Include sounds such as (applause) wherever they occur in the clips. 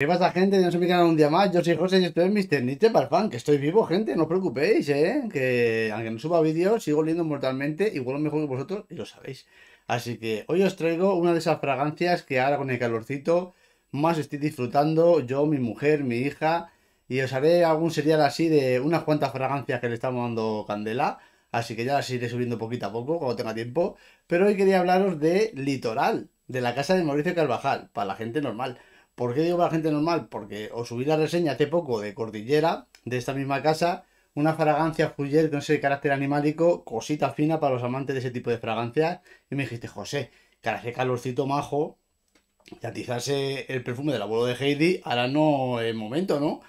¿Qué pasa, gente? Bienvenidos a mi canal un día más. Yo soy José y estoy es Mr. Nietzsche para Que estoy vivo, gente. No os preocupéis, ¿eh? Que aunque no suba vídeos, sigo oliendo mortalmente. Igual lo mejor que vosotros y lo sabéis. Así que hoy os traigo una de esas fragancias que ahora con el calorcito más estoy disfrutando. Yo, mi mujer, mi hija. Y os haré algún serial así de unas cuantas fragancias que le estamos dando candela. Así que ya las iré subiendo poquito a poco cuando tenga tiempo. Pero hoy quería hablaros de Litoral, de la casa de Mauricio Carvajal, para la gente normal. ¿Por qué digo para gente normal? Porque os subí la reseña hace poco de Cordillera, de esta misma casa, una fragancia Fuller con ese carácter animálico, cosita fina para los amantes de ese tipo de fragancias. Y me dijiste, José, que hace calorcito majo, atizase el perfume del abuelo de Heidi, ahora no el momento, ¿no?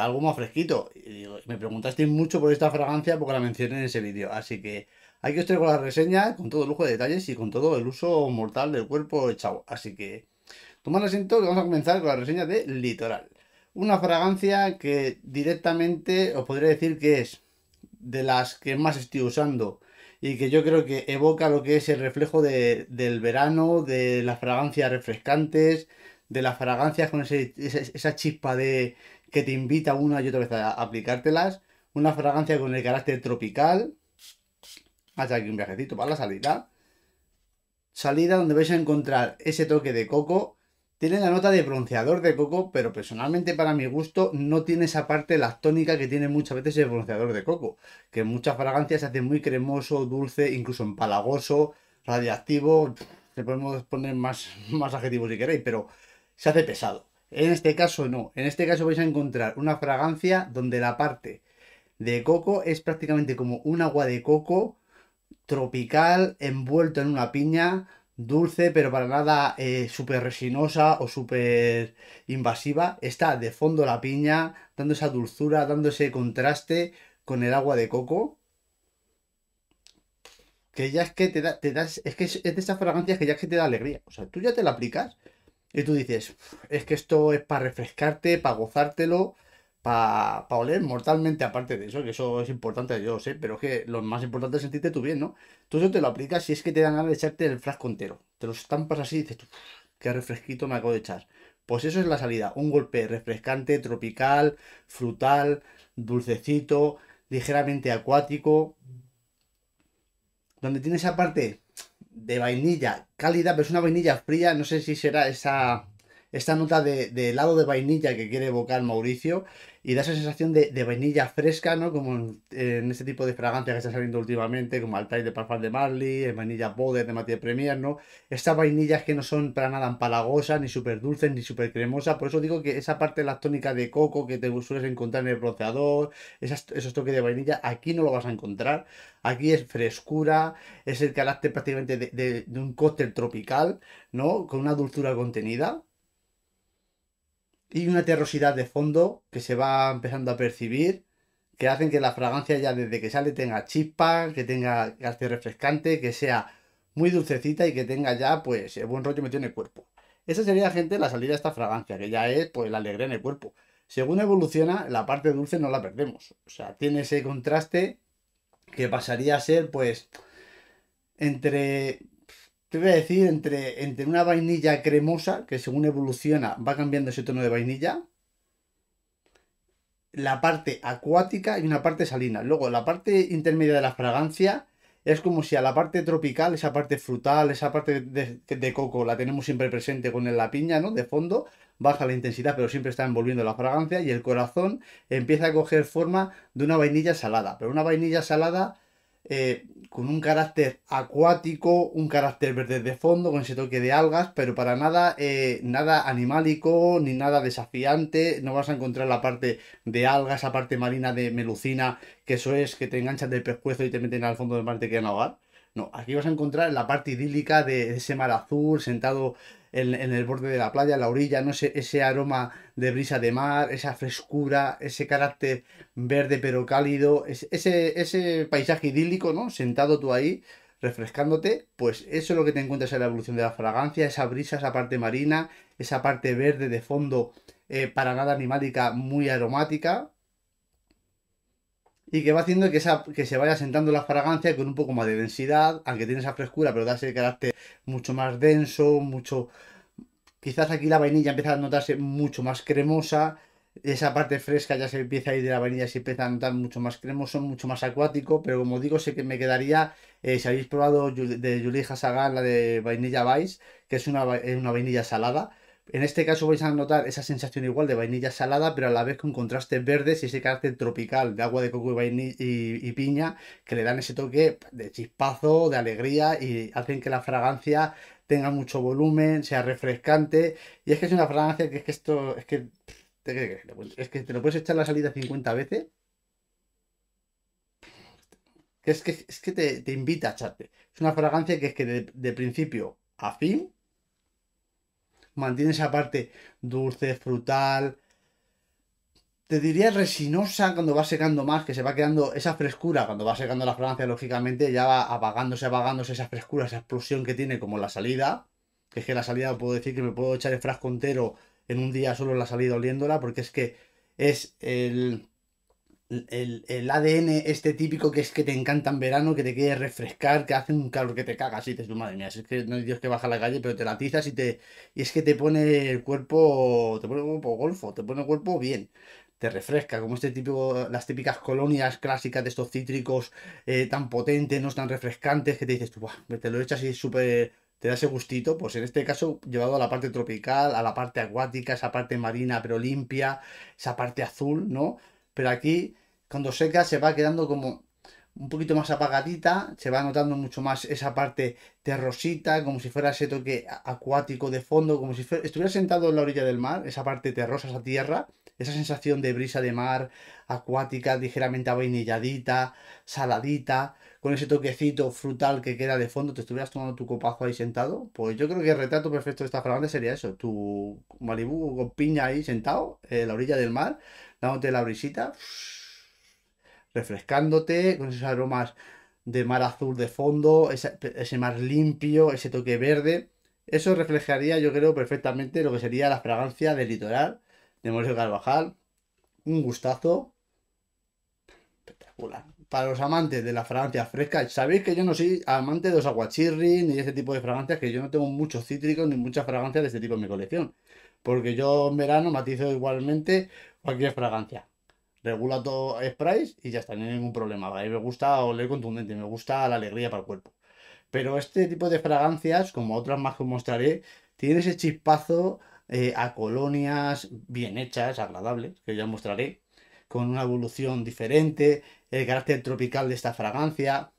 algo más fresquito. Y me preguntaste mucho por esta fragancia porque la mencioné en ese vídeo. Así que que os con la reseña con todo lujo de detalles y con todo el uso mortal del cuerpo echado. Así que Tomar asiento que vamos a comenzar con la reseña de Litoral. Una fragancia que directamente os podría decir que es de las que más estoy usando y que yo creo que evoca lo que es el reflejo del verano, de las fragancias refrescantes, de las fragancias con esa, chispa de que te invita una y otra vez a aplicártelas, una fragancia con el carácter tropical, hasta aquí un viajecito para la salida, salida donde vais a encontrar ese toque de coco, tiene la nota de bronceador de coco, pero personalmente para mi gusto no tiene esa parte lactónica que tiene muchas veces el bronceador de coco, que en muchas fragancias se hace muy cremoso, dulce, incluso empalagoso, radiactivo, le podemos poner más, (laughs) más adjetivos si queréis, pero se hace pesado. En este caso no, en este caso vais a encontrar una fragancia donde la parte de coco es prácticamente como un agua de coco tropical envuelto en una piña, dulce, pero para nada eh, súper resinosa o súper invasiva. Está de fondo la piña, dando esa dulzura, dando ese contraste con el agua de coco. Que ya es que te da, te das, es que es, de esas fragancias que ya es que te da alegría. O sea, tú ya te la aplicas y tú dices, es que esto es para refrescarte, para gozártelo, para oler mortalmente, aparte de eso, que eso es importante, yo lo sé, pero es que lo más importante es sentirte tú bien, ¿no? Tú eso te lo aplicas si es que te dan ganas de echarte el frasco entero. Te lo estampas así y dices qué refresquito me acabo de echar. Pues eso es la salida, un golpe refrescante, tropical, frutal, dulcecito, ligeramente acuático, donde tiene esa parte de vainilla cálida, pero es una vainilla fría, no sé si será esa esta nota de, helado de vainilla que quiere evocar Mauricio y da esa sensación de, vainilla fresca, ¿no? Como en, este tipo de fragancias que está saliendo últimamente, como Altai de Parfum de Marley, el vainilla Bode de Mathieu Premier, ¿no? Estas vainillas que no son para nada empalagosas, ni súper dulces, ni súper cremosas, por eso digo que esa parte lactónica de coco que te sueles encontrar en el bronceador, esos toques de vainilla, aquí no lo vas a encontrar. Aquí es frescura, es el carácter prácticamente de, de un cóctel tropical, ¿no? Con una dulzura contenida y una terrosidad de fondo que se va empezando a percibir, que hacen que la fragancia ya desde que sale tenga chispa, que tenga arte refrescante, que sea muy dulcecita y que tenga ya pues el buen rollo metido en el cuerpo. Esa sería, gente, la salida de esta fragancia, que ya es pues la alegría en el cuerpo. Según evoluciona, la parte dulce no la perdemos. O sea, tiene ese contraste que pasaría a ser pues entre te voy a decir, entre, entre una vainilla cremosa, que según evoluciona va cambiando ese tono de vainilla, la parte acuática y una parte salina. Luego, la parte intermedia de la fragancia es como si a la parte tropical, esa parte frutal, esa parte de, de coco, la tenemos siempre presente con la piña, ¿no? De fondo, baja la intensidad, pero siempre está envolviendo la fragancia y el corazón empieza a coger forma de una vainilla salada. Pero una vainilla salada eh, con un carácter acuático, un carácter verde de fondo, con ese toque de algas, pero para nada, eh, nada animálico, ni nada desafiante. No vas a encontrar la parte de algas, la parte marina de melucina, que eso es que te enganchan del pescuezo y te meten al fondo del mar y te quieren ahogar. No, aquí vas a encontrar la parte idílica de ese mar azul, sentado en, el borde de la playa, en la orilla, ¿no? Ese, ese aroma de brisa de mar, esa frescura, ese carácter verde pero cálido, ese, ese paisaje idílico, ¿no? Sentado tú ahí, refrescándote, pues eso es lo que te encuentras en la evolución de la fragancia, esa brisa, esa parte marina, esa parte verde de fondo eh, para nada animálica muy aromática, y que va haciendo que, esa, que se vaya sentando la fragancia con un poco más de densidad, aunque tiene esa frescura, pero da ese carácter mucho más denso, mucho... Quizás aquí la vainilla empieza a notarse mucho más cremosa, esa parte fresca ya se empieza a ir de la vainilla, se empieza a notar mucho más cremoso, mucho más acuático, pero como digo, sé que me quedaría, eh, si habéis probado de Julie Hasagan, la de vainilla Vice, que es una, una vainilla salada, en este caso vais a notar esa sensación igual de vainilla salada, pero a la vez con contrastes verdes y ese carácter tropical de agua de coco y, y, piña que le dan ese toque de chispazo, de alegría y hacen que la fragancia tenga mucho volumen, sea refrescante. Y es que es una fragancia que es que esto, es que, es que te lo puedes echar la salida 50 veces es que, es que te, invita a echarte. Es una fragancia que es que de, principio a fin mantiene esa parte dulce, frutal, te diría resinosa cuando va secando más, que se va quedando esa frescura, cuando va secando la fragancia, lógicamente ya va apagándose, apagándose esa frescura, esa explosión que tiene como la salida, que es que la salida puedo decir que me puedo echar el frasco entero en un día solo en la salida oliéndola, porque es que es el el, ADN este típico que es que te encanta en verano, que te quiere refrescar, que hace un calor que te cagas y te dices, madre mía, es que no hay Dios que baja a la calle, pero te latizas y te y es que te pone el cuerpo, te pone el cuerpo golfo, te pone el cuerpo bien, te refresca, como este típico, las típicas colonias clásicas de estos cítricos eh, tan potentes, no tan refrescantes, que te dices, tú, te lo echas y súper te da ese gustito, pues en este caso llevado a la parte tropical, a la parte acuática, esa parte marina pero limpia, esa parte azul, ¿no? Pero aquí cuando seca se va quedando como un poquito más apagadita, se va notando mucho más esa parte terrosita, como si fuera ese toque acuático de fondo, como si estuvieras sentado en la orilla del mar, esa parte terrosa, esa tierra, esa sensación de brisa de mar, acuática, ligeramente avainilladita, saladita, con ese toquecito frutal que queda de fondo, te estuvieras tomando tu copajo ahí sentado, pues yo creo que el retrato perfecto de esta fragancia sería eso, tu Malibu con piña ahí sentado, en la orilla del mar, dándote la brisita, refrescándote, con esos aromas de mar azul de fondo, ese, mar limpio, ese toque verde. Eso reflejaría, yo creo, perfectamente lo que sería la fragancia del litoral de Mauricio Carvajal. Un gustazo. Espectacular. Para los amantes de la fragancia fresca, sabéis que yo no soy amante de los aguachirri ni de este tipo de fragancias, que yo no tengo muchos cítricos ni muchas fragancias de este tipo en mi colección. Porque yo en verano matizo igualmente cualquier fragancia regula todo spray y ya está, no hay ningún problema. me gusta oler contundente, me gusta la alegría para el cuerpo. Pero este tipo de fragancias, como otras más que os mostraré, tiene ese chispazo eh, a colonias bien hechas, agradables, que ya os mostraré, con una evolución diferente, el carácter tropical de esta fragancia,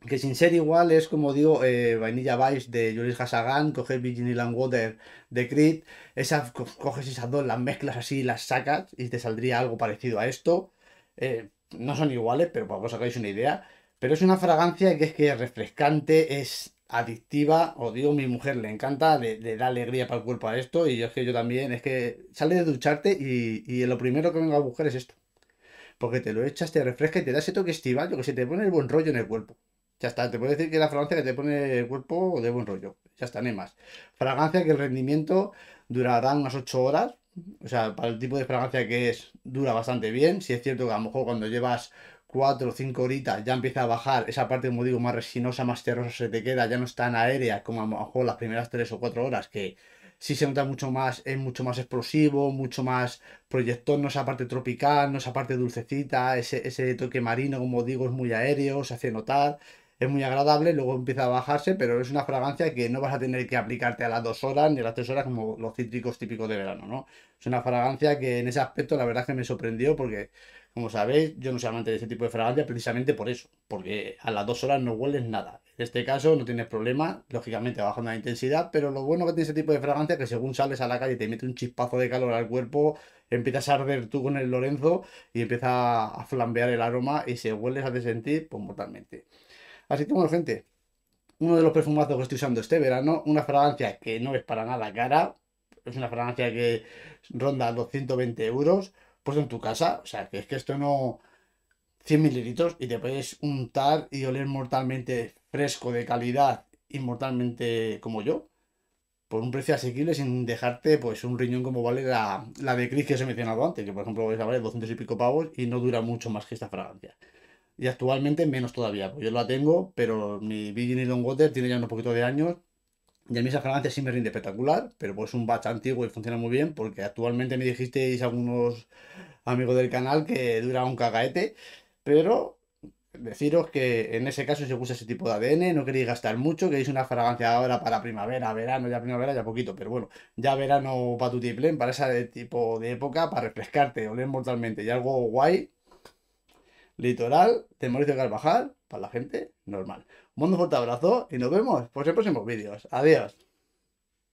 que sin ser igual es como digo vainilla eh, Vanilla Vice de Julius Hassagan coges Virginia Land Water de Creed, esas, coges esas dos, las mezclas así, las sacas y te saldría algo parecido a esto. Eh, no son iguales, pero para que os hagáis una idea. Pero es una fragancia que es que refrescante, es adictiva, os digo, mi mujer le encanta, le, da alegría para el cuerpo a esto y es que yo también, es que sale de ducharte y, lo primero que venga a buscar es esto. Porque te lo echas, te refresca y te da ese toque estival, que se te pone el buen rollo en el cuerpo. Ya está, te puedo decir que la fragancia que te pone el cuerpo de buen rollo. Ya está, no más. Fragancia que el rendimiento durará unas 8 horas. O sea, para el tipo de fragancia que es, dura bastante bien. Si es cierto que a lo mejor cuando llevas 4 o 5 horitas ya empieza a bajar, esa parte, como digo, más resinosa, más terrosa se te queda, ya no es tan aérea como a lo mejor las primeras 3 o 4 horas que sí se nota mucho más, es mucho más explosivo, mucho más proyector, no esa parte tropical, no esa parte dulcecita, ese, ese toque marino, como digo, es muy aéreo, se hace notar es muy agradable, luego empieza a bajarse, pero es una fragancia que no vas a tener que aplicarte a las dos horas ni a las tres horas como los cítricos típicos de verano, ¿no? Es una fragancia que en ese aspecto la verdad que me sorprendió porque, como sabéis, yo no soy amante de ese tipo de fragancia precisamente por eso, porque a las dos horas no hueles nada. En este caso no tienes problema, lógicamente bajando la intensidad, pero lo bueno que tiene ese tipo de fragancia es que según sales a la calle te mete un chispazo de calor al cuerpo, empiezas a arder tú con el Lorenzo y empieza a flambear el aroma y se hueles a sentir pues, mortalmente. Así que bueno, gente, uno de los perfumazos que estoy usando este verano, una fragancia que no es para nada cara, es una fragancia que ronda los euros, pues en tu casa, o sea, que es que esto no... 100 mililitros y te puedes untar y oler mortalmente fresco, de calidad, inmortalmente como yo, por un precio asequible sin dejarte pues un riñón como vale la, de Cris que os he mencionado antes, que por ejemplo esa vale 200 y pico pavos y no dura mucho más que esta fragancia. Y actualmente menos todavía, pues yo la tengo, pero mi Virgin Long Water tiene ya unos poquitos de años. Y a mí esa fragancia sí me rinde espectacular, pero pues es un batch antiguo y funciona muy bien, porque actualmente me dijisteis algunos amigos del canal que dura un cacaete pero deciros que en ese caso si os ese tipo de ADN, no queréis gastar mucho, queréis una fragancia ahora para primavera, verano, ya primavera, ya poquito, pero bueno, ya verano para tu tiplén, para ese tipo de época, para refrescarte, oler mortalmente y algo guay, Litoral de Mauricio Carvajal, para la gente normal. Un mundo fuerte abrazo y nos vemos por los pues, próximos vídeos. Adiós.